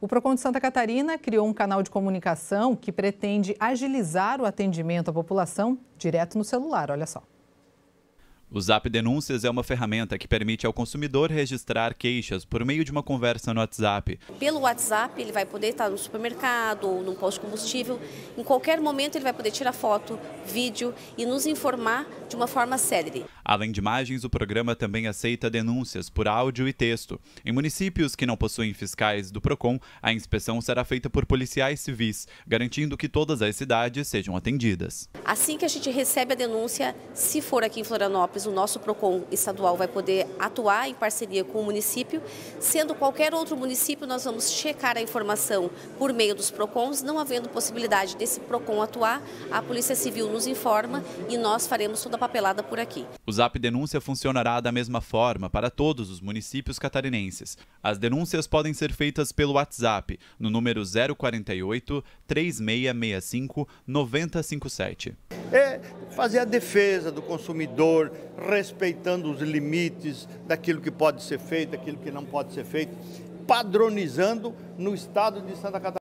O Procon de Santa Catarina criou um canal de comunicação que pretende agilizar o atendimento à população direto no celular. Olha só. O Zap Denúncias é uma ferramenta que permite ao consumidor registrar queixas por meio de uma conversa no WhatsApp. Pelo WhatsApp, ele vai poder estar no supermercado ou num posto de combustível. Em qualquer momento, ele vai poder tirar foto, vídeo e nos informar de uma forma célere. Além de imagens, o programa também aceita denúncias por áudio e texto. Em municípios que não possuem fiscais do PROCON, a inspeção será feita por policiais civis, garantindo que todas as cidades sejam atendidas. Assim que a gente recebe a denúncia, se for aqui em Florianópolis, o nosso PROCON estadual vai poder atuar em parceria com o município. Sendo qualquer outro município, nós vamos checar a informação por meio dos PROCONs, não havendo possibilidade desse PROCON atuar, a Polícia Civil nos informa e nós faremos toda a papelada por aqui. Os Zap Denúncia funcionará da mesma forma para todos os municípios catarinenses. As denúncias podem ser feitas pelo WhatsApp no número 048 3665 9057. É fazer a defesa do consumidor, respeitando os limites daquilo que pode ser feito, daquilo que não pode ser feito, padronizando no estado de Santa Catarina.